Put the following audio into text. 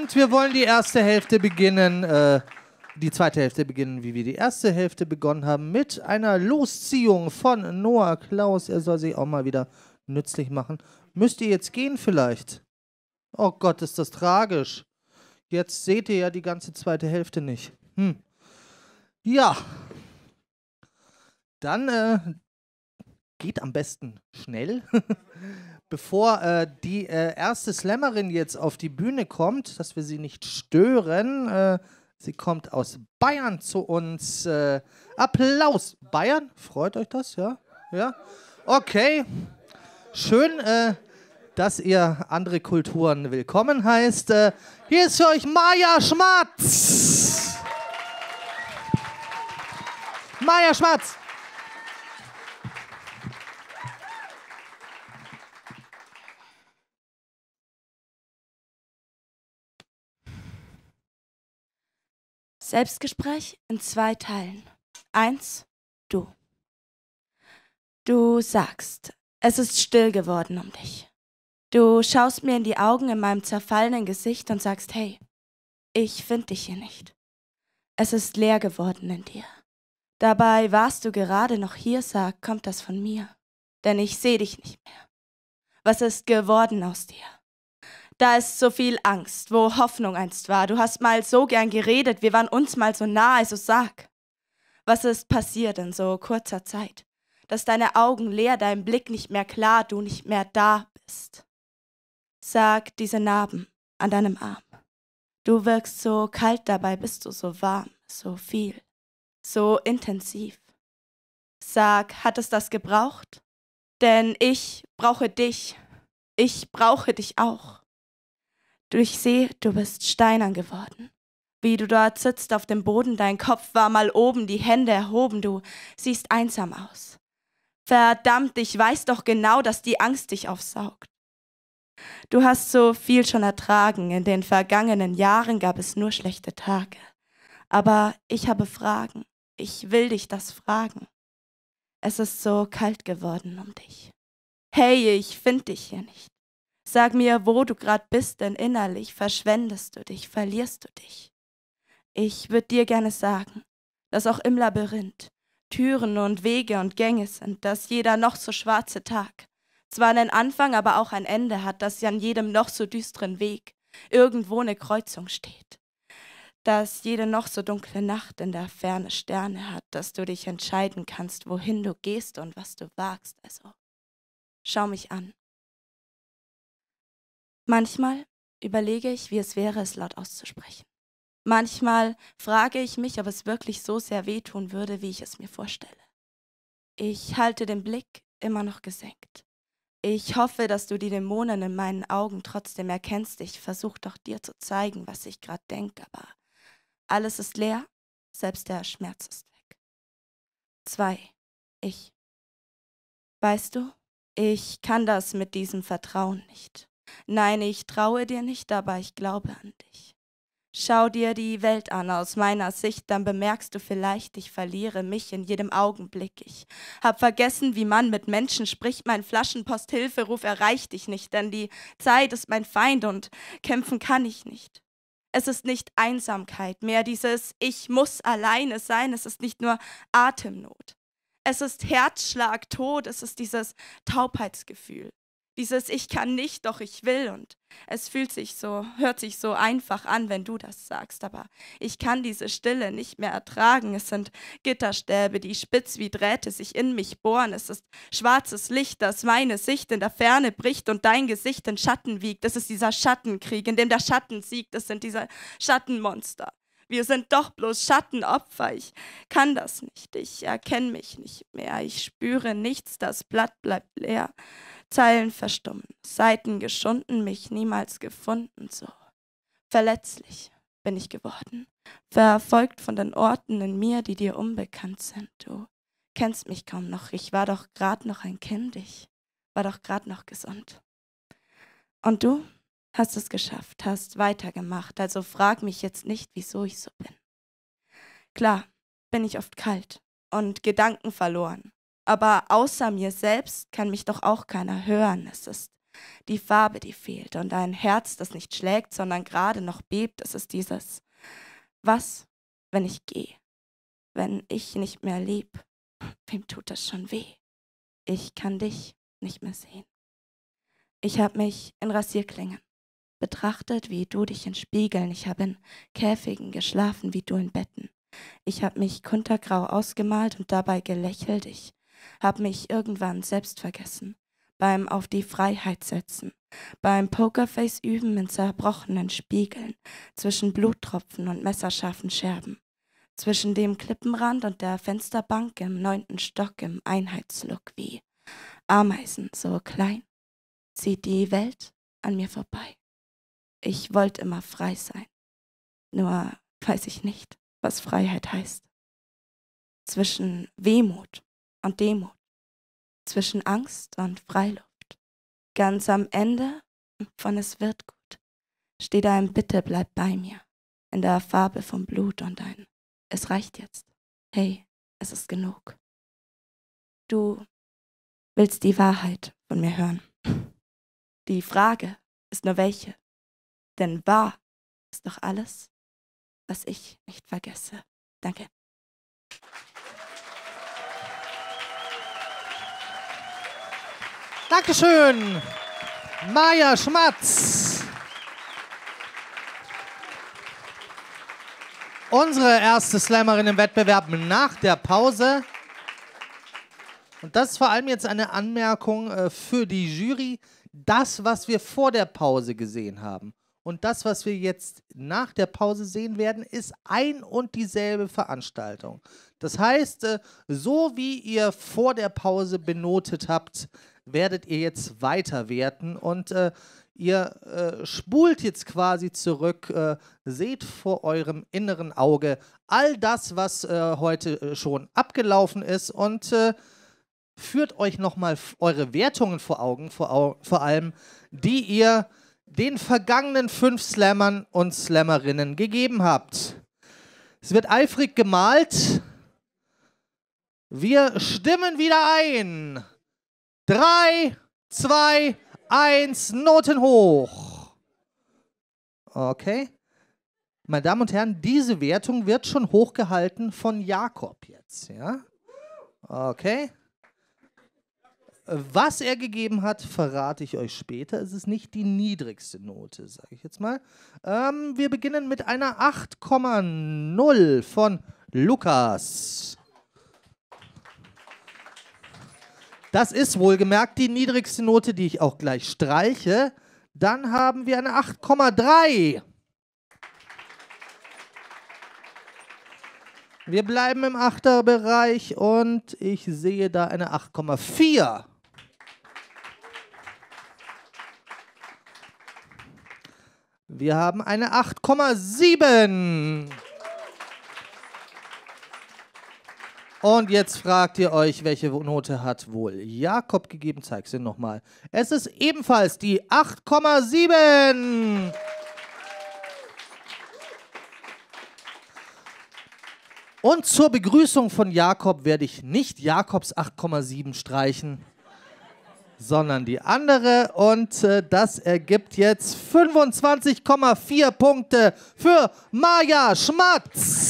Und wir wollen die erste Hälfte beginnen. Äh, die zweite Hälfte beginnen, wie wir die erste Hälfte begonnen haben, mit einer Losziehung von Noah Klaus. Er soll sich auch mal wieder nützlich machen. Müsst ihr jetzt gehen vielleicht? Oh Gott, ist das tragisch. Jetzt seht ihr ja die ganze zweite Hälfte nicht. Hm. Ja. Dann äh, geht am besten schnell. Bevor äh, die äh, erste Slammerin jetzt auf die Bühne kommt, dass wir sie nicht stören. Äh, sie kommt aus Bayern zu uns. Äh, Applaus! Bayern? Freut euch das? Ja? Ja? Okay. Schön, äh, dass ihr andere Kulturen willkommen heißt. Äh, hier ist für euch Maja Schmatz! Maja Schmatz! Selbstgespräch in zwei Teilen. Eins, du. Du sagst, es ist still geworden um dich. Du schaust mir in die Augen in meinem zerfallenen Gesicht und sagst, hey, ich finde dich hier nicht. Es ist leer geworden in dir. Dabei warst du gerade noch hier, sag, kommt das von mir, denn ich sehe dich nicht mehr. Was ist geworden aus dir? Da ist so viel Angst, wo Hoffnung einst war. Du hast mal so gern geredet, wir waren uns mal so nahe, so sag. Was ist passiert in so kurzer Zeit? Dass deine Augen leer, dein Blick nicht mehr klar, du nicht mehr da bist. Sag diese Narben an deinem Arm. Du wirkst so kalt, dabei bist du so warm, so viel, so intensiv. Sag, hat es das gebraucht? Denn ich brauche dich. Ich brauche dich auch. Ich sehe, du bist steinern geworden. Wie du dort sitzt auf dem Boden, dein Kopf war mal oben, die Hände erhoben, du siehst einsam aus. Verdammt, ich weiß doch genau, dass die Angst dich aufsaugt. Du hast so viel schon ertragen, in den vergangenen Jahren gab es nur schlechte Tage. Aber ich habe Fragen, ich will dich das fragen. Es ist so kalt geworden um dich. Hey, ich find dich hier nicht. Sag mir, wo du gerade bist, denn innerlich verschwendest du dich, verlierst du dich. Ich würde dir gerne sagen, dass auch im Labyrinth Türen und Wege und Gänge sind, dass jeder noch so schwarze Tag zwar einen Anfang, aber auch ein Ende hat, dass ja an jedem noch so düsteren Weg irgendwo eine Kreuzung steht, dass jede noch so dunkle Nacht in der Ferne Sterne hat, dass du dich entscheiden kannst, wohin du gehst und was du wagst. Also schau mich an. Manchmal überlege ich, wie es wäre, es laut auszusprechen. Manchmal frage ich mich, ob es wirklich so sehr wehtun würde, wie ich es mir vorstelle. Ich halte den Blick immer noch gesenkt. Ich hoffe, dass du die Dämonen in meinen Augen trotzdem erkennst. Ich versuche doch dir zu zeigen, was ich gerade denke, aber alles ist leer, selbst der Schmerz ist weg. 2. Ich. Weißt du, ich kann das mit diesem Vertrauen nicht. Nein, ich traue dir nicht, aber ich glaube an dich. Schau dir die Welt an aus meiner Sicht, dann bemerkst du vielleicht, ich verliere mich in jedem Augenblick. Ich hab vergessen, wie man mit Menschen spricht, mein Flaschenposthilferuf erreicht dich nicht, denn die Zeit ist mein Feind und kämpfen kann ich nicht. Es ist nicht Einsamkeit mehr, dieses Ich muss alleine sein, es ist nicht nur Atemnot. Es ist Herzschlag, Tod, es ist dieses Taubheitsgefühl. Dieses Ich kann nicht, doch ich will. Und es fühlt sich so, hört sich so einfach an, wenn du das sagst. Aber ich kann diese Stille nicht mehr ertragen. Es sind Gitterstäbe, die spitz wie Drähte sich in mich bohren. Es ist schwarzes Licht, das meine Sicht in der Ferne bricht und dein Gesicht in Schatten wiegt. Es ist dieser Schattenkrieg, in dem der Schatten siegt. Es sind diese Schattenmonster. Wir sind doch bloß Schattenopfer. Ich kann das nicht. Ich erkenne mich nicht mehr. Ich spüre nichts. Das Blatt bleibt leer. Zeilen verstummen, Seiten geschunden, mich niemals gefunden, so. Verletzlich bin ich geworden, verfolgt von den Orten in mir, die dir unbekannt sind, du kennst mich kaum noch, ich war doch grad noch ein Kind, ich war doch grad noch gesund. Und du hast es geschafft, hast weitergemacht, also frag mich jetzt nicht, wieso ich so bin. Klar, bin ich oft kalt und Gedanken verloren, aber außer mir selbst kann mich doch auch keiner hören. Es ist die Farbe, die fehlt und ein Herz, das nicht schlägt, sondern gerade noch bebt. Es ist dieses Was, wenn ich gehe, wenn ich nicht mehr leb, wem tut das schon weh? Ich kann dich nicht mehr sehen. Ich habe mich in Rasierklingen betrachtet, wie du dich in Spiegeln, ich habe in Käfigen geschlafen, wie du in Betten. Ich habe mich kuntergrau ausgemalt und dabei gelächelt, ich hab mich irgendwann selbst vergessen, beim Auf die Freiheit setzen, beim Pokerface üben in zerbrochenen Spiegeln, zwischen Bluttropfen und messerscharfen Scherben, zwischen dem Klippenrand und der Fensterbank im neunten Stock im Einheitslook wie Ameisen so klein, zieht die Welt an mir vorbei. Ich wollte immer frei sein, nur weiß ich nicht, was Freiheit heißt. Zwischen Wehmut und Demut, zwischen Angst und Freiluft. Ganz am Ende von Es wird gut steht ein Bitte bleib bei mir in der Farbe vom Blut und ein Es reicht jetzt. Hey, es ist genug. Du willst die Wahrheit von mir hören. Die Frage ist nur welche, denn wahr ist doch alles, was ich nicht vergesse. Danke. Dankeschön, Maja Schmatz. Unsere erste Slammerin im Wettbewerb nach der Pause. Und das ist vor allem jetzt eine Anmerkung äh, für die Jury. Das, was wir vor der Pause gesehen haben und das, was wir jetzt nach der Pause sehen werden, ist ein und dieselbe Veranstaltung. Das heißt, äh, so wie ihr vor der Pause benotet habt, werdet ihr jetzt weiterwerten und äh, ihr äh, spult jetzt quasi zurück, äh, seht vor eurem inneren Auge all das, was äh, heute äh, schon abgelaufen ist und äh, führt euch nochmal eure Wertungen vor Augen, vor, au vor allem, die ihr den vergangenen fünf Slammern und Slammerinnen gegeben habt. Es wird eifrig gemalt. Wir stimmen wieder ein. Drei, zwei, eins, Noten hoch. Okay. Meine Damen und Herren, diese Wertung wird schon hochgehalten von Jakob jetzt, ja? Okay. Was er gegeben hat, verrate ich euch später. Es ist nicht die niedrigste Note, sage ich jetzt mal. Ähm, wir beginnen mit einer 8,0 von Lukas. Das ist wohlgemerkt die niedrigste Note, die ich auch gleich streiche. Dann haben wir eine 8,3. Wir bleiben im Achterbereich und ich sehe da eine 8,4. Wir haben eine 8,7. Und jetzt fragt ihr euch, welche Note hat wohl Jakob gegeben? Zeig's ihm nochmal. Es ist ebenfalls die 8,7. Und zur Begrüßung von Jakob werde ich nicht Jakobs 8,7 streichen, sondern die andere. Und äh, das ergibt jetzt 25,4 Punkte für Maja Schmatz.